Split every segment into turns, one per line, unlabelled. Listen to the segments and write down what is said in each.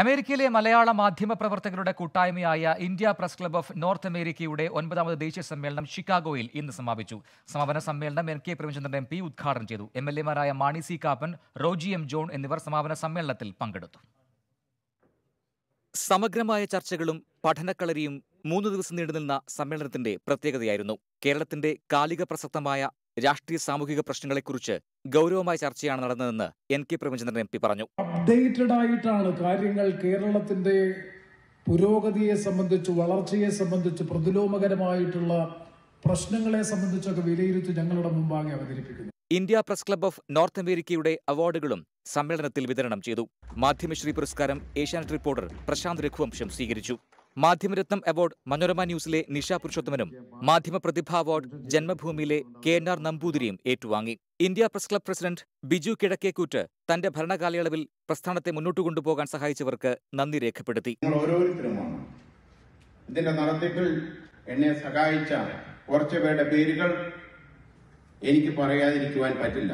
അമേരിക്കയിലെ മലയാള മാധ്യമ പ്രവർത്തകരുടെ കൂട്ടായ്മയായ India press club of North അമേരിക്കയുടെ ഒൻപതാമത് ദേശീയ സമ്മേളനം ഷിക്കാഗോയിൽ ഇന്ന് സമാപിച്ചു സമാപന സമ്മേളനം N K Premachandran M P ഉദ്ഘാടനം ചെയ്തു M L Mani C Kappan Roji M John എന്നിവർ സമാപന സമ്മേളനത്തിൽ പങ്കെടുത്തു സമഗ്രമായ ചർച്ചകളും പഠനക്കളരിയും മൂന്ന് ദിവസം നീണ്ടുനിന്ന സമ്മേളനത്തിന്റെ പ്രത്യേകതയായിരുന്നു കേരളത്തിന്റെ കാലിക പ്രസക്തമായ രാഷ്ട്രീയ സാമൂഹിക പ്രശ്നങ്ങളെക്കുറിച്ച് ഗൗരവമായ ചർച്ചയാണ് നടന്നതെന്ന് N K Premachandran M P പറഞ്ഞു
അപ്ഡേറ്റഡ് ആയിട്ടാണ് കാര്യങ്ങൾ കേരളത്തിന്റെ പുരോഗതിയെ സംബന്ധിച്ച് വളർച്ചയെ സംബന്ധിച്ച് പ്രതിലോമകരമായിട്ടുള്ള പ്രശ്നങ്ങളെ സംബന്ധിച്ചൊക്കെ വിലയിരുത്തി ഞങ്ങളുടെ മുമ്പാകെ അവതരിപ്പിക്കുന്നു
India press club of North അമേരിക്കയുടെ അവാർഡുകളും സമ്മേളനത്തിൽ വിതരണം ചെയ്തു മാധ്യമശ്രീ പുരസ്കാരം ഏഷ്യാനെറ്റ് റിപ്പോർട്ടർ പ്രശാന്ത് രഘുവംശം സ്വീകരിച്ചു മാധ്യമരത്നം അവാർഡ് മനോരമ ന്യൂസിലെ നിഷ പുരുഷോത്തമനും മാധ്യമ പ്രതിഭ അവാർഡ് ജന്മഭൂമിയിലെ കെ എൻ ആർ നമ്പൂതിരിയും ഏറ്റുവാങ്ങി India press club president Biju Kizhakkekoottu തന്റെ ഭരണകാലയളവിൽ പ്രസ്ഥാനത്തെ മുന്നോട്ട് കൊണ്ടുപോകാൻ സഹായിച്ചവർക്ക് നന്ദി രേഖപ്പെടുത്തി
ഇതിന്റെ നടത്തിപ്പിൽ എന്നെ സഹായിച്ച കുറച്ചു പേരുടെ പേരുകൾ എനിക്ക് പറയാതിരിക്കുവാൻ
പറ്റില്ല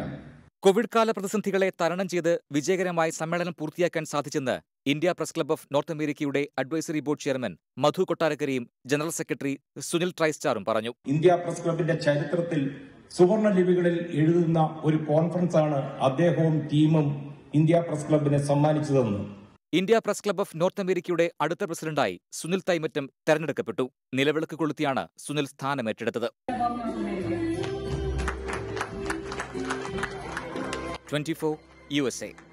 കോവിഡ് കാല പ്രതിസന്ധികളെ തരണം ചെയ്ത് വിജയകരമായി സമ്മേളനം പൂർത്തിയാക്കാൻ സാധിച്ചെന്ന് India press club of North അമേരിക്കയുടെ അഡ്വൈസറി ബോർഡ് ചെയർമാൻ മധു കൊട്ടാരക്കരയും ജനറൽ സെക്രട്ടറി സുനിൽ ട്രൈസ്റ്റാറും പറഞ്ഞു
ഇന്ത്യ പ്രസ് ക്ലബിന്റെ ചരിത്രത്തിൽ സുവർണ ലിപികളിൽ എഴുതുന്ന ഒരു കോൺഫറൻസ് ആണ് അദ്ദേഹവും ടീമും ഇന്ത്യ പ്രസ് ക്ലബിനെ സമ്മാനിച്ചതെന്ന്
India press club of North അമേരിക്കയുടെ അടുത്ത പ്രസിഡന്റായി സുനിൽ തൈമറ്റം തെരഞ്ഞെടുക്കപ്പെട്ടു നിലവിളക്ക് കൊളുത്തിയാണ് സുനിൽ സ്ഥാനം ഏറ്റെടുത്തത് twenty four U S A